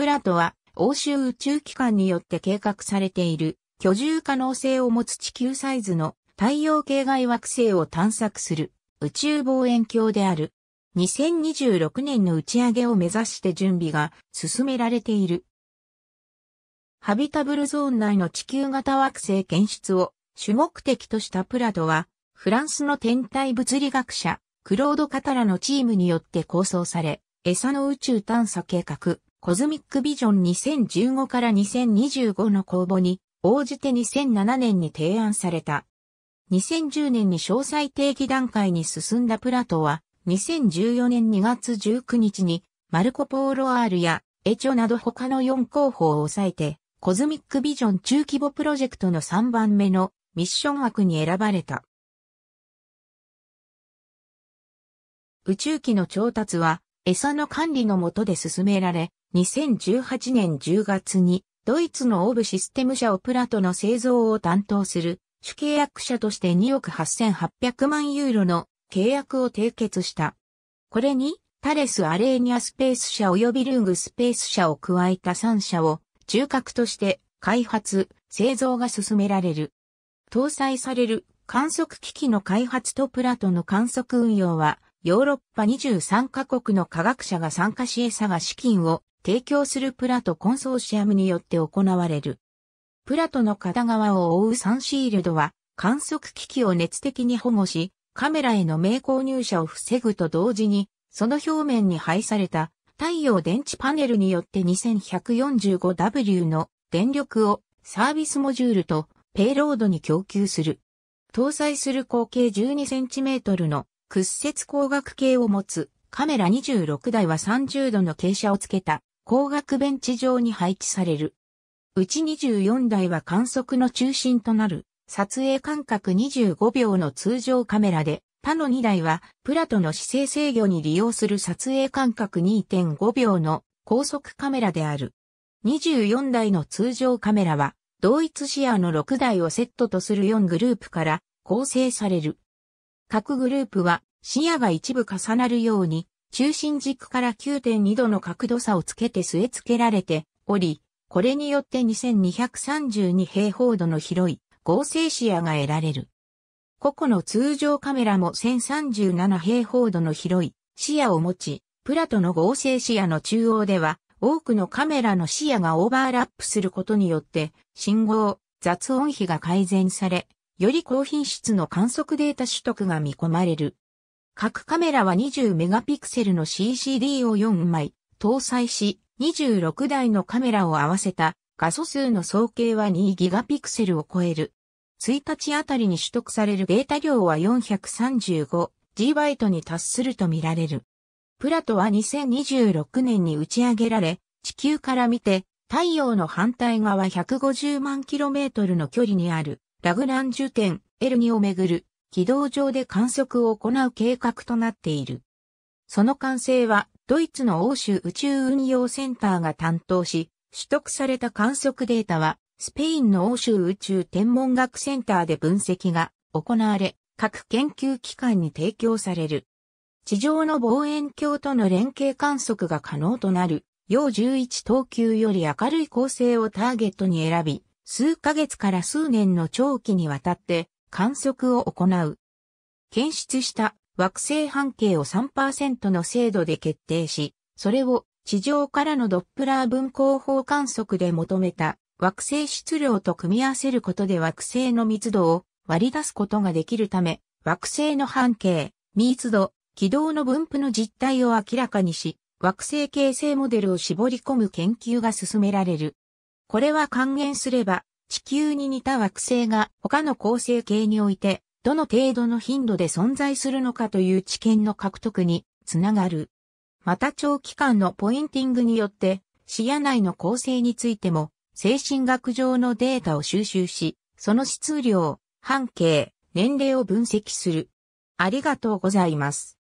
プラトは欧州宇宙機関によって計画されている居住可能性を持つ地球サイズの太陽系外惑星を探索する宇宙望遠鏡である。2026年の打ち上げを目指して準備が進められている。ハビタブルゾーン内の地球型惑星検出を主目的としたプラトは、フランスの天体物理学者、クロード・カタラのチームによって構想され、餌の宇宙探査計画、コズミックビジョン2015から2025の公募に応じて2007年に提案された。2010年に詳細定義段階に進んだプラトは、2014年2月19日に、マルコ・ポーロ・アールや、エチョなど他の4候補を抑えて、コズミックビジョン中規模プロジェクトの3番目のミッション枠に選ばれた。宇宙機の調達は、餌の管理のもとで進められ、2018年10月にドイツのオブシステム社オプラトの製造を担当する主契約者として2億8800万ユーロの契約を締結した。これにタレス・アレーニアスペース社及びルングスペース社を加えた3社を中核として開発、製造が進められる。搭載される観測機器の開発とプラトの観測運用はヨーロッパ23カ国の科学者が参加しサが資金を提供するプラトコンソーシアムによって行われる。プラトの片側を覆うサンシールドは観測機器を熱的に保護し、カメラへの名購入者を防ぐと同時に、その表面に配された太陽電池パネルによって 2145W の電力をサービスモジュールとペイロードに供給する。搭載する口径 12cm の屈折光学系を持つカメラ26台は30度の傾斜をつけた光学ベンチ上に配置される。うち24台は観測の中心となる撮影間隔25秒の通常カメラで、他の2台はプラトの姿勢制御に利用する撮影間隔2.5秒の高速カメラである。24台の通常カメラは同一視野の6台をセットとする4グループから構成される。各グループは視野が一部重なるように、中心軸から9.2度の角度差をつけて据え付けられており、これによって2232平方度の広い合成視野が得られる。個々の通常カメラも1037平方度の広い視野を持ち、プラトの合成視野の中央では多くのカメラの視野がオーバーラップすることによって信号、雑音比が改善され、より高品質の観測データ取得が見込まれる。各カメラは20メガピクセルの CCD を4枚搭載し、26台のカメラを合わせた画素数の総計は2ギガピクセルを超える。1日あたりに取得されるデータ量は 435GB に達すると見られる。プラトは2026年に打ち上げられ、地球から見て太陽の反対側150万 km の距離にあるラグランジュ点 L2 をめぐる軌道上で観測を行う計画となっている。その完成はドイツの欧州宇宙運用センターが担当し、取得された観測データはスペインの欧州宇宙天文学センターで分析が行われ、各研究機関に提供される。地上の望遠鏡との連携観測が可能となる、要11等級より明るい構成をターゲットに選び、数ヶ月から数年の長期にわたって観測を行う。検出した惑星半径を3%の精度で決定し、それを地上からのドップラー分光法観測で求めた惑星質量と組み合わせることで惑星の密度を割り出すことができるため、惑星の半径、密度、軌道の分布の実態を明らかにし、惑星形成モデルを絞り込む研究が進められる。これは還元すれば、地球に似た惑星が他の恒星系において、どの程度の頻度で存在するのかという知見の獲得につながる。また長期間のポインティングによって、視野内の構成についても、精神学上のデータを収集し、その質量、半径、年齢を分析する。ありがとうございます。